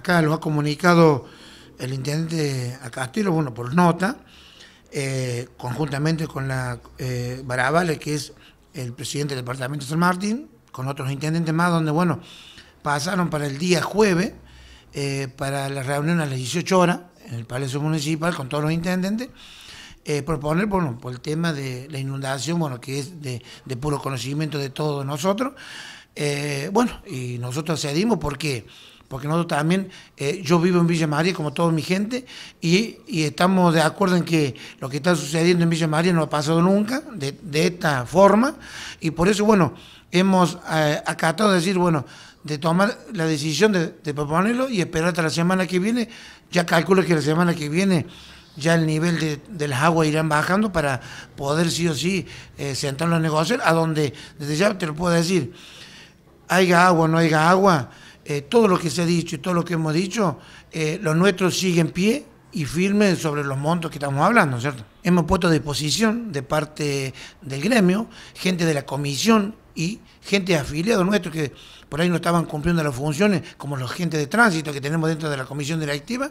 acá lo ha comunicado el intendente a Castillo, bueno, por nota, eh, conjuntamente con la eh, que es el presidente del departamento de San Martín, con otros intendentes más, donde, bueno, pasaron para el día jueves, eh, para la reunión a las 18 horas, en el Palacio Municipal, con todos los intendentes, eh, proponer, bueno, por el tema de la inundación, bueno, que es de, puro conocimiento de todos nosotros, bueno, y nosotros accedimos porque porque nosotros también, eh, yo vivo en Villa María como toda mi gente, y, estamos de acuerdo en que lo que está sucediendo en Villa María no ha pasado nunca de, esta forma, y por eso, bueno, hemos acatado eh, acatado decir, bueno, de tomar la decisión de, proponerlo y esperar hasta la semana que viene, ya calculo que la semana que viene ya el nivel de, de las aguas irán bajando para poder sí o sí eh, los a negociar, a donde, desde ya te lo puedo decir, haya agua o no haya agua, eh, todo lo que se ha dicho y todo lo que hemos dicho, eh, los lo nuestro sigue en pie y firme sobre los montos que estamos hablando, ¿cierto? Hemos puesto a disposición de parte del gremio, gente de la comisión y gente afiliada nuestro que por ahí no estaban cumpliendo las funciones, como los gente de tránsito que tenemos dentro de la comisión directiva,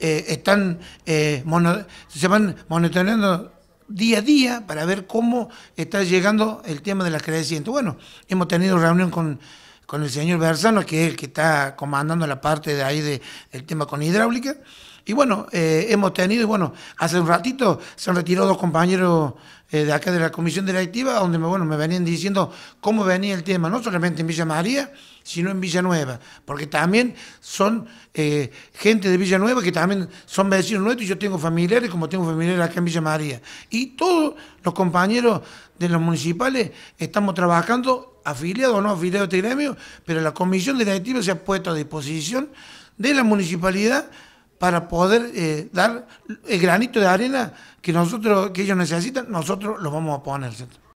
eh, están se van monitoreando día a día para ver cómo está llegando el tema de las crecientes. Bueno, hemos tenido reunión con con el señor Bersano, que es el que está comandando la parte de ahí de, del tema con hidráulica. Y bueno, eh, hemos tenido, y bueno, hace un ratito se han retirado dos compañeros eh, de acá de la comisión directiva, donde me, bueno, me venían diciendo cómo venía el tema, no solamente en Villa María, sino en Villanueva, porque también son eh, gente de Villanueva que también son vecinos nuestros y yo tengo familiares, como tengo familiares acá en Villa María. Y todos los compañeros de los municipales estamos trabajando, afiliados o no afiliados a este gremio, pero la comisión directiva se ha puesto a disposición de la municipalidad para poder eh, dar el granito de arena que nosotros que ellos necesitan, nosotros lo vamos a poner. centro.